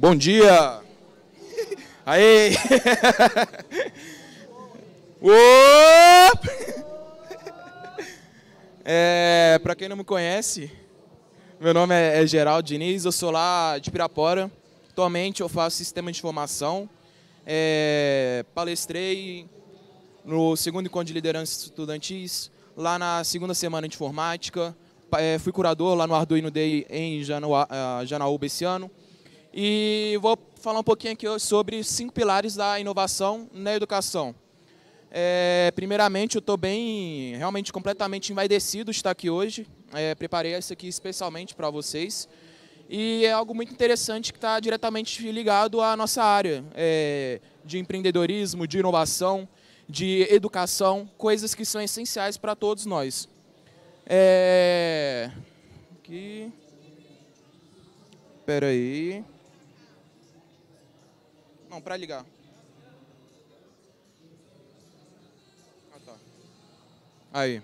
Bom dia! Aê! é, Para quem não me conhece, meu nome é, é Geraldo Diniz, eu sou lá de Pirapora. Atualmente eu faço sistema de formação. É, palestrei no segundo encontro de liderança estudantis, lá na segunda semana de informática. É, fui curador lá no Arduino Day em ah, Janaúba esse ano. E vou falar um pouquinho aqui sobre cinco pilares da inovação na educação. É, primeiramente, eu estou bem, realmente completamente envaidecido de estar aqui hoje. É, preparei isso aqui especialmente para vocês. E é algo muito interessante que está diretamente ligado à nossa área é, de empreendedorismo, de inovação, de educação, coisas que são essenciais para todos nós. É... Aqui. Espera aí. Não, para ligar. Ah, tá. Aí.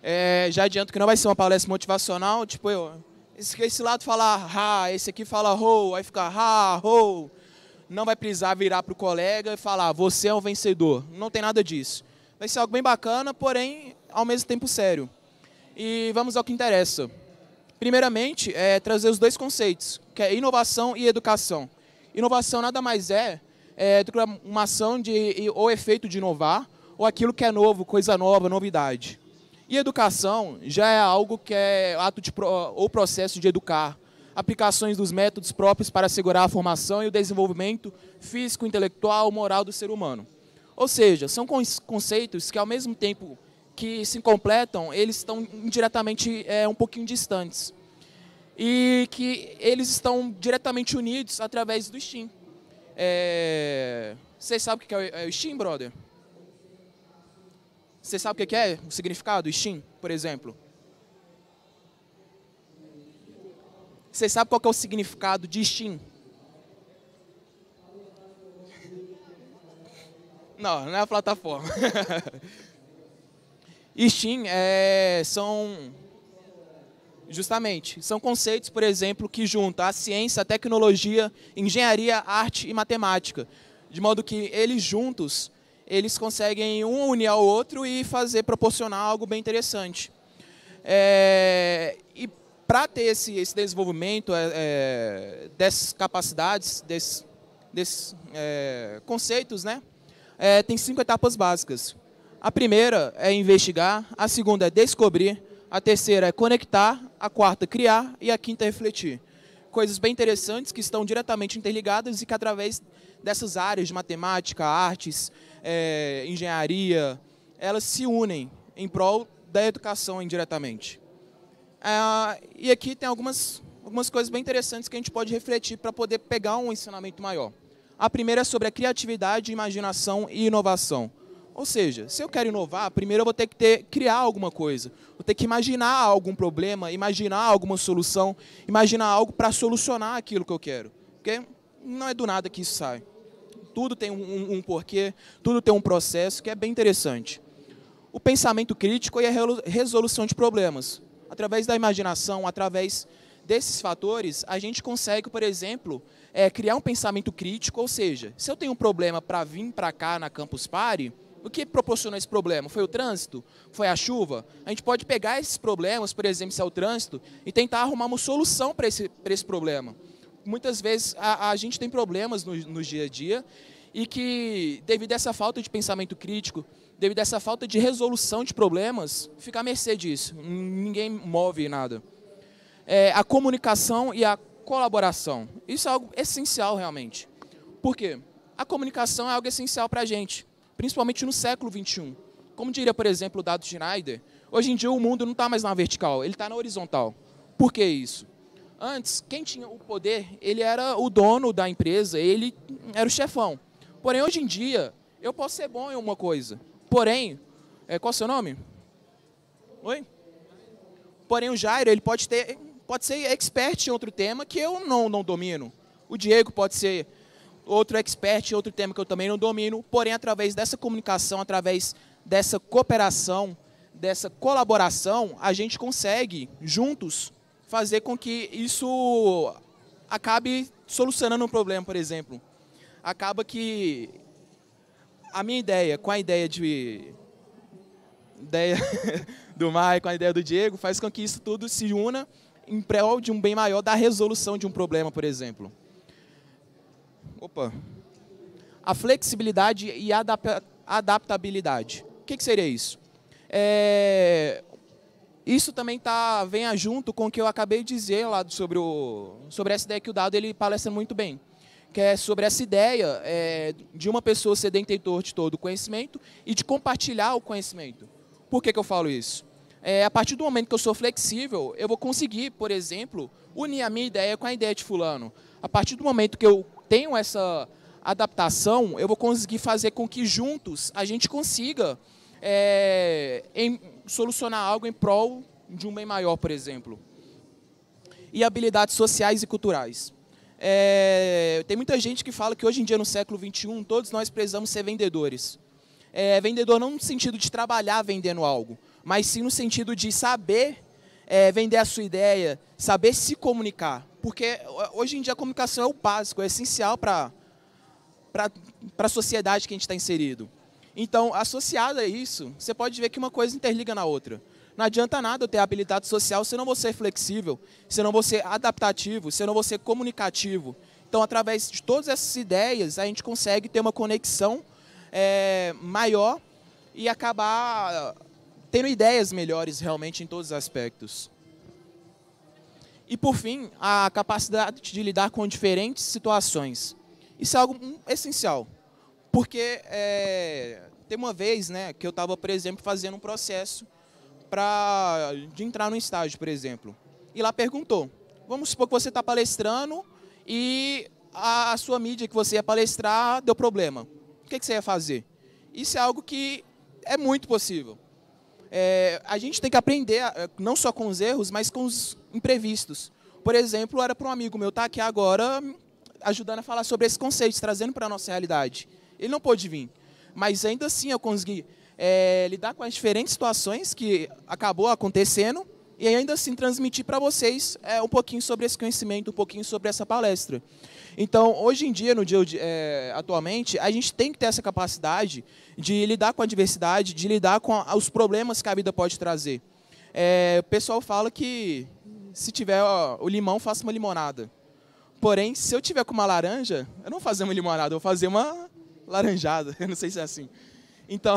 É, já adianto que não vai ser uma palestra motivacional, tipo eu. Esse, esse lado fala ha, esse aqui fala ho, aí fica ha, ho. Não vai precisar virar pro colega e falar, você é um vencedor. Não tem nada disso. Vai ser algo bem bacana, porém, ao mesmo tempo sério. E vamos ao que interessa. Primeiramente, é trazer os dois conceitos, que é inovação e educação. Inovação nada mais é, é do que uma ação de, ou efeito de inovar, ou aquilo que é novo, coisa nova, novidade. E educação já é algo que é ato de, ou processo de educar, aplicações dos métodos próprios para assegurar a formação e o desenvolvimento físico, intelectual, moral do ser humano. Ou seja, são conceitos que, ao mesmo tempo que se completam, eles estão indiretamente é, um pouquinho distantes e que eles estão diretamente unidos através do Steam. É... Vocês sabem o que é, é o Steam, brother? Você sabe o que é o significado? do Steam, por exemplo. Você sabe qual é o significado de Steam? Não, não é a plataforma. Steam é, são Justamente. São conceitos, por exemplo, que juntam a ciência, a tecnologia, engenharia, arte e matemática. De modo que eles juntos, eles conseguem um unir ao outro e fazer proporcionar algo bem interessante. É, e para ter esse, esse desenvolvimento é, é dessas capacidades, desses, é, conceitos, né, é, tem cinco etapas básicas. A primeira é investigar, a segunda é descobrir, a terceira é conectar, a quarta criar e a quinta refletir. Coisas bem interessantes que estão diretamente interligadas e que através dessas áreas de matemática, artes, é, engenharia, elas se unem em prol da educação indiretamente. É, e aqui tem algumas, algumas coisas bem interessantes que a gente pode refletir para poder pegar um ensinamento maior. A primeira é sobre a criatividade, imaginação e inovação. Ou seja, se eu quero inovar, primeiro eu vou ter que ter, criar alguma coisa. Vou ter que imaginar algum problema, imaginar alguma solução, imaginar algo para solucionar aquilo que eu quero. Porque não é do nada que isso sai. Tudo tem um, um, um porquê, tudo tem um processo que é bem interessante. O pensamento crítico e a resolução de problemas. Através da imaginação, através desses fatores, a gente consegue, por exemplo, é, criar um pensamento crítico, ou seja, se eu tenho um problema para vir para cá na Campus Party, o que proporcionou esse problema? Foi o trânsito? Foi a chuva? A gente pode pegar esses problemas, por exemplo, se é o trânsito, e tentar arrumar uma solução para esse, esse problema. Muitas vezes a, a gente tem problemas no, no dia a dia e que, devido a essa falta de pensamento crítico, devido a essa falta de resolução de problemas, fica à mercê disso. Ninguém move nada. É, a comunicação e a colaboração. Isso é algo essencial, realmente. Por quê? A comunicação é algo essencial para a gente principalmente no século 21. Como diria, por exemplo, o Dado Schneider, hoje em dia o mundo não está mais na vertical, ele está na horizontal. Por que isso? Antes, quem tinha o poder, ele era o dono da empresa, ele era o chefão. Porém, hoje em dia, eu posso ser bom em uma coisa. Porém, é, qual é o seu nome? Oi? Porém, o Jairo, ele pode ter, pode ser expert em outro tema que eu não, não domino. O Diego pode ser outro expert em outro tema que eu também não domino, porém, através dessa comunicação, através dessa cooperação, dessa colaboração, a gente consegue, juntos, fazer com que isso acabe solucionando um problema, por exemplo. Acaba que a minha ideia, com a ideia de ideia do Mai, com a ideia do Diego, faz com que isso tudo se una em prol de um bem maior da resolução de um problema, por exemplo. Opa. A flexibilidade e a adaptabilidade. O que, que seria isso? É... Isso também tá, vem junto com o que eu acabei de dizer lá sobre, o, sobre essa ideia que o Dado ele palestra muito bem, que é sobre essa ideia é, de uma pessoa sedentor de todo o conhecimento e de compartilhar o conhecimento. Por que, que eu falo isso? É, a partir do momento que eu sou flexível, eu vou conseguir, por exemplo, unir a minha ideia com a ideia de fulano. A partir do momento que eu tenho essa adaptação, eu vou conseguir fazer com que juntos a gente consiga é, em, solucionar algo em prol de um bem maior, por exemplo. E habilidades sociais e culturais. É, tem muita gente que fala que hoje em dia, no século XXI, todos nós precisamos ser vendedores. É, vendedor não no sentido de trabalhar vendendo algo, mas sim no sentido de saber é, vender a sua ideia, saber se comunicar. Porque hoje em dia a comunicação é o básico, é essencial para a sociedade que a gente está inserido. Então, associado a isso, você pode ver que uma coisa interliga na outra. Não adianta nada eu ter habilidade social se não você é flexível, se não você é adaptativo, se não você é comunicativo. Então, através de todas essas ideias, a gente consegue ter uma conexão é, maior e acabar tendo ideias melhores realmente em todos os aspectos. E, por fim, a capacidade de lidar com diferentes situações. Isso é algo essencial, porque é, tem uma vez né, que eu estava, por exemplo, fazendo um processo pra, de entrar no estágio, por exemplo. E lá perguntou, vamos supor que você está palestrando e a, a, sua mídia que você ia palestrar deu problema. O que, que você ia fazer? Isso é algo que é muito possível é, a gente tem que aprender é, não só com os erros, mas com os imprevistos. Por exemplo, era para um amigo meu estar tá aqui agora ajudando a falar sobre esse conceito, trazendo para a nossa realidade. Ele não pôde vir, mas ainda assim eu consegui é, lidar com as diferentes situações que acabou acontecendo e ainda assim transmitir para vocês é, um pouquinho sobre esse conhecimento, um pouquinho sobre essa palestra. Então, hoje em dia, no dia é, atualmente, a gente tem que ter essa capacidade de lidar com a diversidade, de lidar com a, os problemas que a vida pode trazer. É, o pessoal fala que se tiver ó, o limão, faça uma limonada. Porém, se eu tiver com uma laranja, eu não vou fazer uma limonada, eu vou fazer uma laranjada. Eu não sei se é assim. Então,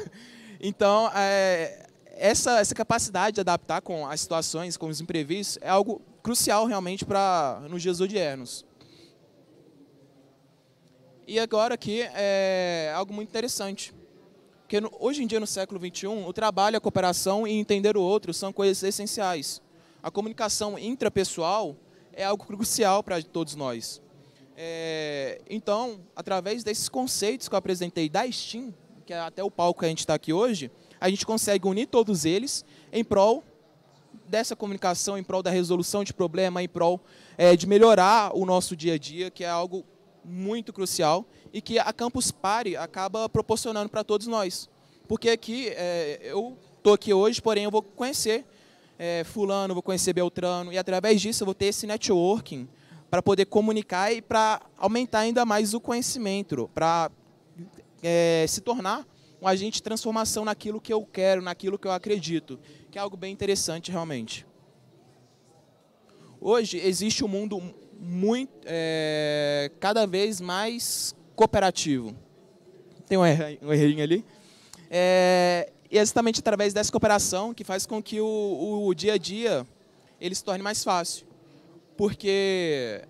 então é, essa, essa capacidade de adaptar com as situações, com os imprevistos, é algo crucial realmente para nos dias odiernos. E agora aqui é algo muito interessante. Porque hoje em dia, no século XXI, o trabalho, a cooperação e entender o outro são coisas essenciais. A comunicação intrapessoal é algo crucial para todos nós. É, então, através desses conceitos que eu apresentei da STEAM, que é até o palco que a gente está aqui hoje, a gente consegue unir todos eles em prol dessa comunicação, em prol da resolução de problema, em prol é, de melhorar o nosso dia a dia, que é algo muito crucial e que a Campus Party acaba proporcionando para todos nós. Porque aqui, é, eu estou aqui hoje, porém eu vou conhecer é, fulano, vou conhecer beltrano, e através disso eu vou ter esse networking para poder comunicar e para aumentar ainda mais o conhecimento, para é, se tornar um agente de transformação naquilo que eu quero, naquilo que eu acredito, que é algo bem interessante realmente. Hoje existe um mundo muito, é, cada vez mais cooperativo. Tem um errinho ali. É, e é exatamente através dessa cooperação que faz com que o, o, o dia a dia ele se torne mais fácil. Porque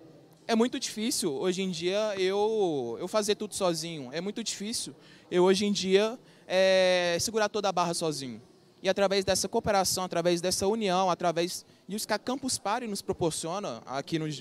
é muito difícil hoje em dia eu, eu fazer tudo sozinho. É muito difícil eu hoje em dia é, segurar toda a barra sozinho. E através dessa cooperação, através dessa união, através disso que a Campus Party nos proporciona aqui nos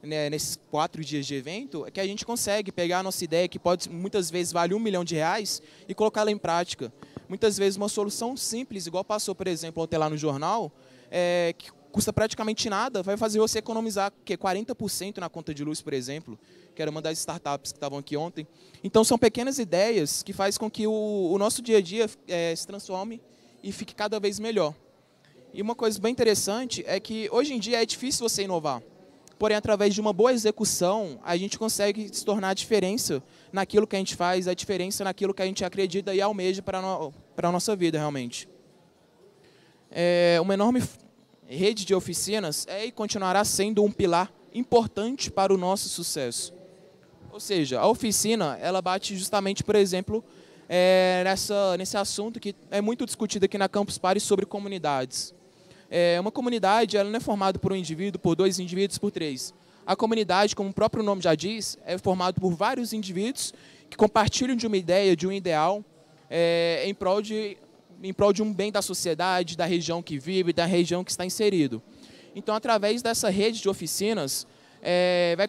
né, nesses quatro dias de evento, é que a gente consegue pegar a nossa ideia, que pode muitas vezes vale um milhão de reais, e colocá-la em prática. Muitas vezes uma solução simples, igual passou, por exemplo, ontem lá no jornal, é, que custa praticamente nada, vai fazer você economizar que 40% na conta de luz, por exemplo, que era uma das startups que estavam aqui ontem. Então são pequenas ideias que faz com que o, o nosso dia a dia é, se transforme e fique cada vez melhor. E uma coisa bem interessante é que hoje em dia é difícil você inovar. Porém, através de uma boa execução, a gente consegue se tornar a diferença naquilo que a gente faz, a diferença naquilo que a gente acredita e almeja para no, a nossa vida, realmente. É uma enorme rede de oficinas é e continuará sendo um pilar importante para o nosso sucesso. Ou seja, a oficina ela bate justamente, por exemplo, é, nessa, nesse assunto que é muito discutido aqui na Campus Party sobre comunidades. É, uma comunidade ela não é formada por um indivíduo, por dois indivíduos, por três. A comunidade, como o próprio nome já diz, é formada por vários indivíduos que compartilham de uma ideia, de um ideal, é, em prol de em prol de um bem da sociedade, da região que vive, da região que está inserido. Então, através dessa rede de oficinas, é, vai,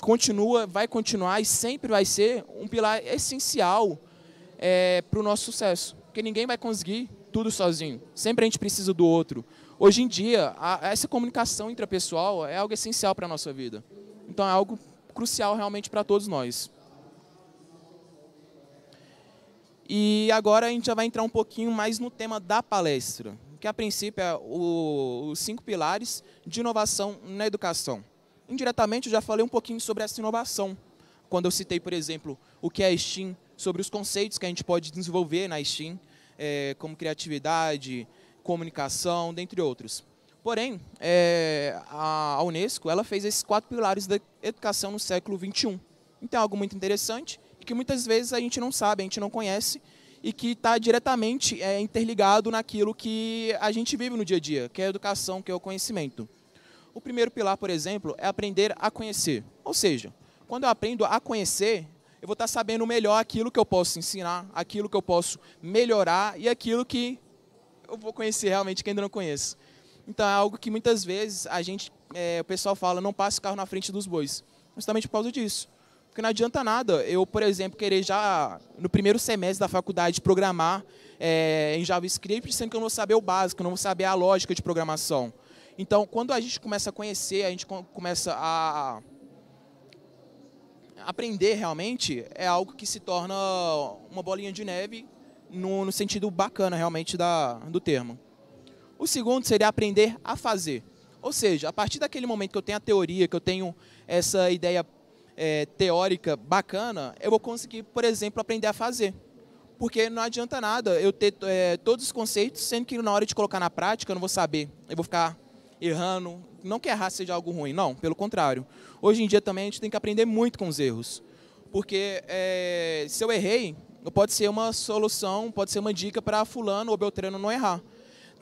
continua, vai continuar e sempre vai ser um pilar essencial é, para o nosso sucesso. Porque ninguém vai conseguir tudo sozinho. Sempre a gente precisa do outro. Hoje em dia, a, essa comunicação intrapessoal é algo essencial para a nossa vida. Então, é algo crucial realmente para todos nós. E agora a gente já vai entrar um pouquinho mais no tema da palestra, que a princípio é o, os cinco pilares de inovação na educação. Indiretamente eu já falei um pouquinho sobre essa inovação, quando eu citei, por exemplo, o que é STEAM, sobre os conceitos que a gente pode desenvolver na STEAM, é, como criatividade, comunicação, dentre outros. Porém, é, a Unesco ela fez esses quatro pilares da educação no século XXI. Então é algo muito interessante que muitas vezes a gente não sabe, a gente não conhece e que está diretamente é, interligado naquilo que a gente vive no dia a dia, que é a educação, que é o conhecimento. O primeiro pilar, por exemplo, é aprender a conhecer. Ou seja, quando eu aprendo a conhecer, eu vou estar tá sabendo melhor aquilo que eu posso ensinar, aquilo que eu posso melhorar e aquilo que eu vou conhecer realmente que ainda não conheço. Então é algo que muitas vezes a gente, é, o pessoal fala, não passe o carro na frente dos bois, justamente por causa disso. Porque não adianta nada eu, por exemplo, querer já no primeiro semestre da faculdade programar é, em JavaScript, sendo que eu não vou saber o básico, não vou saber a lógica de programação. Então, quando a gente começa a conhecer, a gente começa a aprender realmente, é algo que se torna uma bolinha de neve no, no sentido bacana realmente da, do termo. O segundo seria aprender a fazer. Ou seja, a partir daquele momento que eu tenho a teoria, que eu tenho essa ideia é, teórica bacana, eu vou conseguir, por exemplo, aprender a fazer. Porque não adianta nada eu ter é, todos os conceitos, sendo que na hora de colocar na prática eu não vou saber. Eu vou ficar errando. Não que errar seja algo ruim, não, pelo contrário. Hoje em dia também a gente tem que aprender muito com os erros. Porque é, se eu errei, pode ser uma solução, pode ser uma dica para fulano ou beltrano não errar.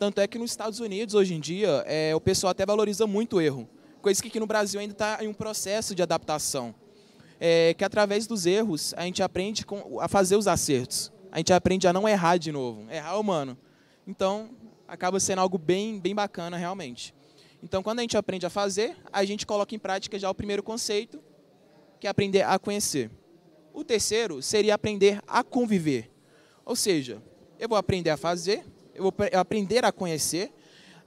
Tanto é que nos Estados Unidos, hoje em dia, é, o pessoal até valoriza muito o erro. Coisa que aqui no Brasil ainda está em um processo de adaptação é, que através dos erros a gente aprende com, a fazer os acertos. A gente aprende a não errar de novo. Errar é humano. Então, acaba sendo algo bem, bem bacana realmente. Então, quando a gente aprende a fazer, a gente coloca em prática já o primeiro conceito, que é aprender a conhecer. O terceiro seria aprender a conviver. Ou seja, eu vou aprender a fazer, eu vou aprender a conhecer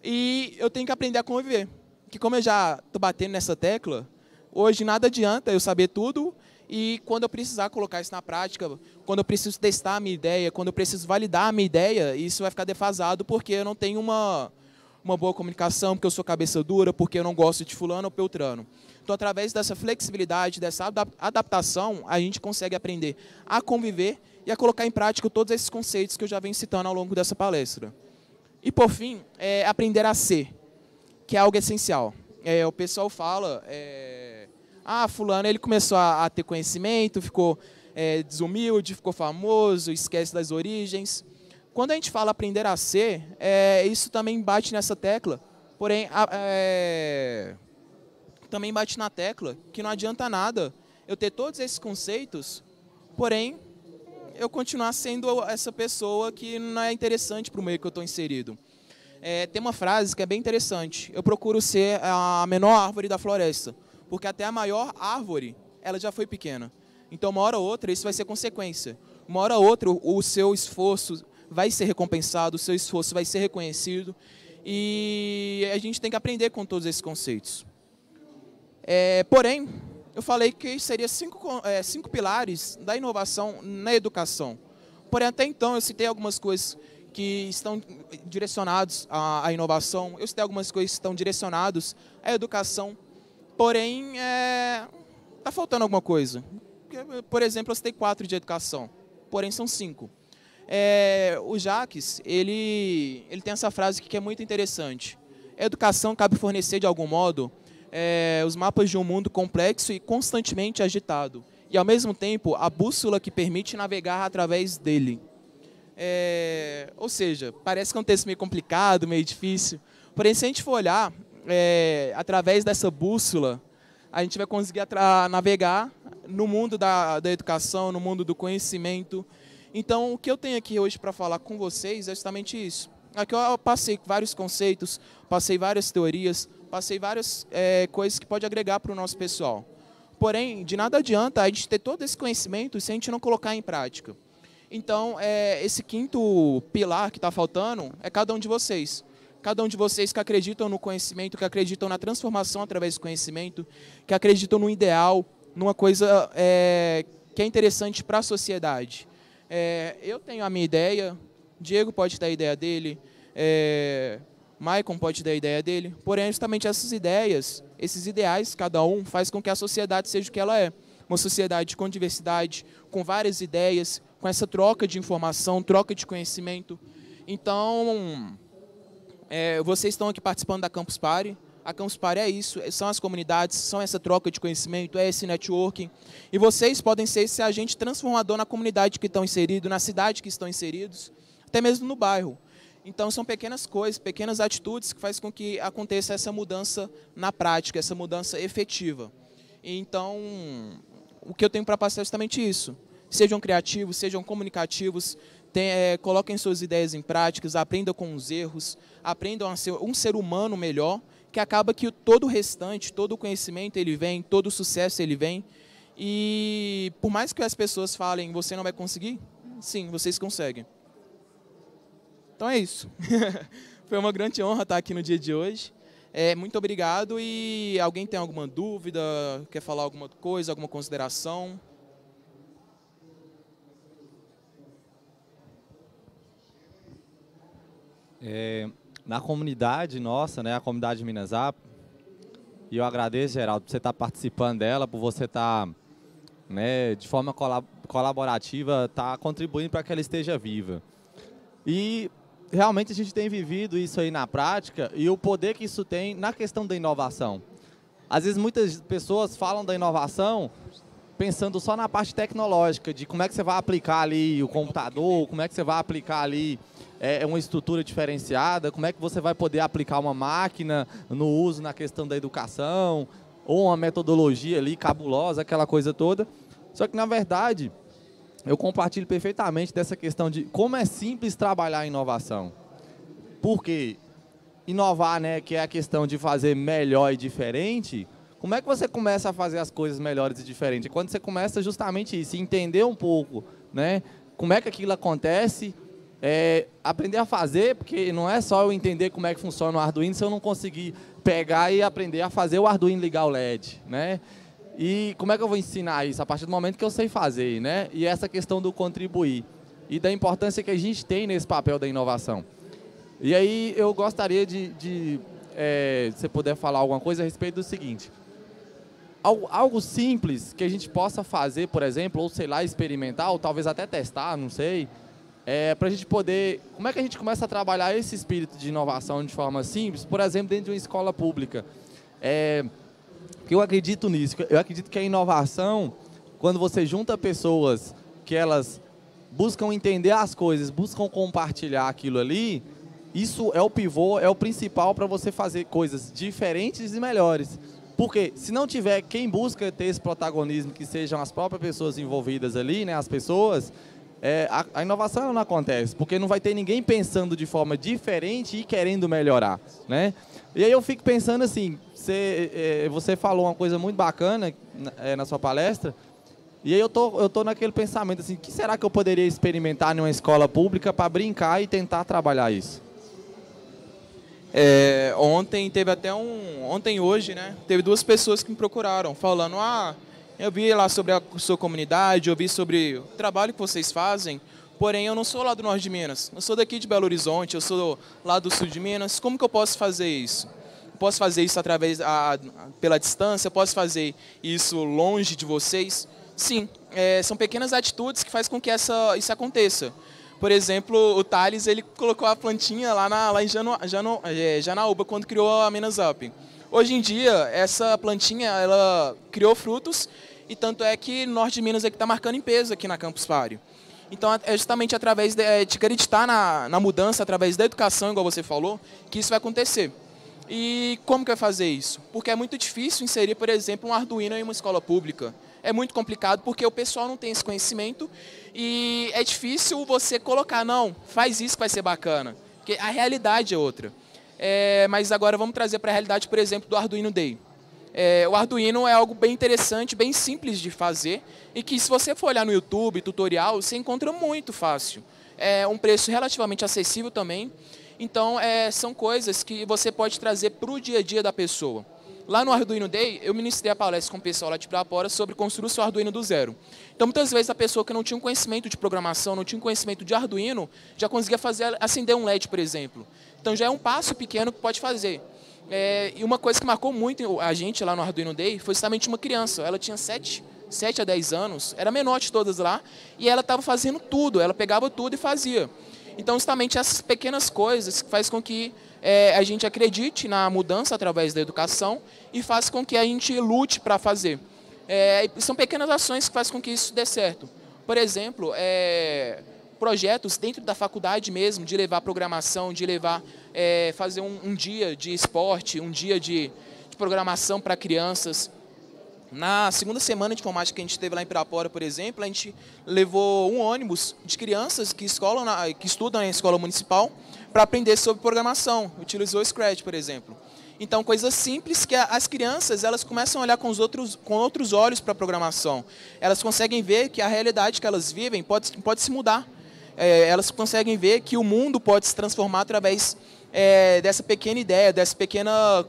e eu tenho que aprender a conviver. Que como eu já estou batendo nessa tecla, Hoje nada adianta eu saber tudo e quando eu precisar colocar isso na prática, quando eu preciso testar a minha ideia, quando eu preciso validar a minha ideia, isso vai ficar defasado porque eu não tenho uma, uma boa comunicação, porque eu sou cabeça dura, porque eu não gosto de fulano ou peltrano. Então, através dessa flexibilidade, dessa adaptação, a gente consegue aprender a conviver e a colocar em prática todos esses conceitos que eu já venho citando ao longo dessa palestra. E, por fim, é aprender a ser, que é algo essencial é, o pessoal fala, é, ah, fulano, ele começou a, a ter conhecimento, ficou é, desumilde, ficou famoso, esquece das origens. Quando a gente fala aprender a ser, é, isso também bate nessa tecla. Porém, a, é, também bate na tecla que não adianta nada eu ter todos esses conceitos, porém eu continuar sendo essa pessoa que não é interessante para o meio que eu estou inserido é, tem uma frase que é bem interessante. Eu procuro ser a menor árvore da floresta, porque até a maior árvore, ela já foi pequena. Então, uma hora ou outra, isso vai ser consequência. Uma hora ou outra, o seu esforço vai ser recompensado, o seu esforço vai ser reconhecido. E a gente tem que aprender com todos esses conceitos. É, porém, eu falei que seria cinco, é, cinco pilares da inovação na educação. Porém, até então, eu citei algumas coisas que estão direcionados à, à inovação, eu citei algumas coisas que estão direcionados à educação, porém, está é, tá faltando alguma coisa. Por exemplo, eu citei quatro de educação, porém são cinco. É, o Jaques, ele, ele tem essa frase que é muito interessante. Educação cabe fornecer, de algum modo, é, os mapas de um mundo complexo e constantemente agitado, e, ao mesmo tempo, a bússola que permite navegar através dele. É, ou seja, parece que é um texto meio complicado, meio difícil. Porém, se a gente for olhar, é, através dessa bússola, a gente vai conseguir navegar no mundo da, da educação, no mundo do conhecimento. Então, o que eu tenho aqui hoje para falar com vocês é justamente isso. Aqui eu passei vários conceitos, passei várias teorias, passei várias é, coisas que pode agregar para o nosso pessoal. Porém, de nada adianta a gente ter todo esse conhecimento se a gente não colocar em prática. Então, é, esse quinto pilar que está faltando é cada um de vocês. Cada um de vocês que acreditam no conhecimento, que acreditam na transformação através do conhecimento, que acreditam no ideal, numa coisa é, que é interessante para a sociedade. É, eu tenho a minha ideia, Diego pode dar a ideia dele, é, Maicon pode dar a ideia dele, porém, é justamente essas ideias, esses ideais, cada um, faz com que a sociedade seja o que ela é. Uma sociedade com diversidade, com várias ideias, com essa troca de informação, troca de conhecimento. Então, é, vocês estão aqui participando da Campus Party. A Campus Party é isso, é, são as comunidades, são essa troca de conhecimento, é esse networking. E vocês podem ser esse agente transformador na comunidade que estão inseridos, na cidade que estão inseridos, até mesmo no bairro. Então são pequenas coisas, pequenas atitudes que fazem com que aconteça essa mudança na prática, essa mudança efetiva. Então, o que eu tenho para passar é justamente isso. Sejam criativos, sejam comunicativos, tem, é, coloquem suas ideias em práticas, aprendam com os erros, aprendam a ser um ser humano melhor, que acaba que todo o restante, todo o conhecimento ele vem, todo o sucesso ele vem. E por mais que as pessoas falem, você não vai conseguir, sim, vocês conseguem. Então é isso. Foi uma grande honra estar aqui no dia de hoje. É, muito obrigado e alguém tem alguma dúvida, quer falar alguma coisa, alguma consideração? É, na comunidade nossa, né, a comunidade Minas App, e eu agradeço, Geraldo, por você estar tá participando dela, por você estar, tá, né, de forma colaborativa, estar tá contribuindo para que ela esteja viva. E realmente a gente tem vivido isso aí na prática e o poder que isso tem na questão da inovação. Às vezes muitas pessoas falam da inovação pensando só na parte tecnológica, de como é que você vai aplicar ali o computador, como é que você vai aplicar ali é, é uma estrutura diferenciada? Como é que você vai poder aplicar uma máquina no uso na questão da educação? Ou uma metodologia ali cabulosa, aquela coisa toda. Só que, na verdade, eu compartilho perfeitamente dessa questão de como é simples trabalhar a inovação. Porque inovar, né, que é a questão de fazer melhor e diferente, como é que você começa a fazer as coisas melhores e diferentes? É quando você começa justamente isso, entender um pouco, né, como é que aquilo acontece, é, aprender a fazer, porque não é só eu entender como é que funciona o Arduino se eu não conseguir pegar e aprender a fazer o Arduino ligar o LED, né? E como é que eu vou ensinar isso? A partir do momento que eu sei fazer, né? E essa questão do contribuir e da importância que a gente tem nesse papel da inovação. E aí eu gostaria de, de é, se puder falar alguma coisa a respeito do seguinte. Algo, algo simples que a gente possa fazer, por exemplo, ou sei lá, experimentar, ou talvez até testar, não sei, é, para a gente poder. Como é que a gente começa a trabalhar esse espírito de inovação de forma simples, por exemplo, dentro de uma escola pública? É, eu acredito nisso. Eu acredito que a inovação, quando você junta pessoas que elas buscam entender as coisas, buscam compartilhar aquilo ali, isso é o pivô, é o principal para você fazer coisas diferentes e melhores. Porque se não tiver quem busca ter esse protagonismo, que sejam as próprias pessoas envolvidas ali, né, as pessoas, é, a, a, inovação não acontece, porque não vai ter ninguém pensando de forma diferente e querendo melhorar, né? E aí eu fico pensando assim, você, é, é, você falou uma coisa muito bacana é, na sua palestra, e aí eu tô, eu tô naquele pensamento assim, que será que eu poderia experimentar em uma escola pública para brincar e tentar trabalhar isso? É, ontem teve até um, ontem hoje, né? Teve duas pessoas que me procuraram falando, ah eu vi lá sobre a sua comunidade, eu vi sobre o trabalho que vocês fazem, porém eu não sou lá do norte de Minas. Eu sou daqui de Belo Horizonte, eu sou lá do sul de Minas. Como que eu posso fazer isso? Eu posso fazer isso através a, a, pela distância? Eu posso fazer isso longe de vocês? Sim, é, são pequenas atitudes que faz com que essa, isso aconteça. Por exemplo, o Thales ele colocou a plantinha lá, na, lá em Janu, Janu, é, Janaúba quando criou a Minas Up. Hoje em dia, essa plantinha ela criou frutos e tanto é que Norte de Minas é que está marcando em peso aqui na Campus Party. Então é justamente através de, de é, acreditar na, na mudança, através da educação, igual você falou, que isso vai acontecer. E como que vai fazer isso? Porque é muito difícil inserir, por exemplo, um Arduino em uma escola pública. É muito complicado porque o pessoal não tem esse conhecimento e é difícil você colocar, não, faz isso que vai ser bacana. Porque a realidade é outra. É, mas agora vamos trazer para a realidade, por exemplo, do Arduino Day. É, o Arduino é algo bem interessante, bem simples de fazer e que se você for olhar no YouTube, tutorial, você encontra muito fácil. É um preço relativamente acessível também. Então, é, são coisas que você pode trazer para o dia a dia da pessoa. Lá no Arduino Day, eu ministrei a palestra com o pessoal lá de Pirapora sobre construir o seu Arduino do zero. Então, muitas vezes, a pessoa que não tinha um conhecimento de programação, não tinha um conhecimento de Arduino, já conseguia fazer acender um LED, por exemplo. Então, já é um passo pequeno que pode fazer. É, e uma coisa que marcou muito a gente lá no Arduino Day foi justamente uma criança. Ela tinha 7, 7 a 10 anos, era menor de todas lá, e ela estava fazendo tudo, ela pegava tudo e fazia. Então, justamente essas pequenas coisas faz com que é, a gente acredite na mudança através da educação e faz com que a gente lute para fazer. É, são pequenas ações que fazem com que isso dê certo. Por exemplo, é, projetos dentro da faculdade mesmo, de levar programação, de levar, é, fazer um, um, dia de esporte, um dia de, de programação para crianças. Na segunda semana de informática que a gente teve lá em Pirapora, por exemplo, a gente levou um ônibus de crianças que, escolam na, que estudam na escola municipal para aprender sobre programação. Utilizou o Scratch, por exemplo. Então, coisas simples que as crianças elas começam a olhar com, os outros, com outros olhos para a programação. Elas conseguem ver que a realidade que elas vivem pode, pode se mudar é, elas conseguem ver que o mundo pode se transformar através é, dessa pequena ideia, dessa pequena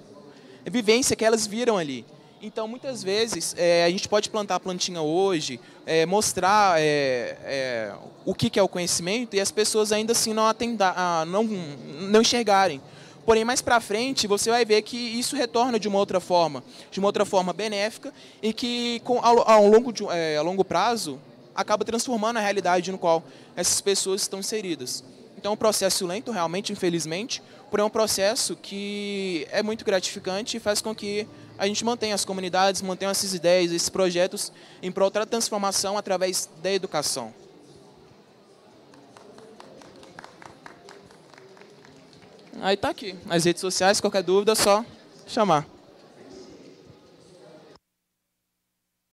vivência que elas viram ali. Então, muitas vezes, é, a gente pode plantar a plantinha hoje, é, mostrar é, é o que, que, é o conhecimento e as pessoas ainda assim não, atenda, não, não enxergarem. Porém, mais para frente, você vai ver que isso retorna de uma outra forma, de uma outra forma benéfica e que com, ao, ao longo de, é, a longo prazo acaba transformando a realidade no qual essas pessoas estão inseridas. Então, é um processo lento, realmente, infelizmente, porém é um processo que é muito gratificante e faz com que a gente mantenha as comunidades, mantenha essas ideias, esses projetos em prol da transformação através da educação. Aí está aqui, nas redes sociais, qualquer dúvida é só chamar.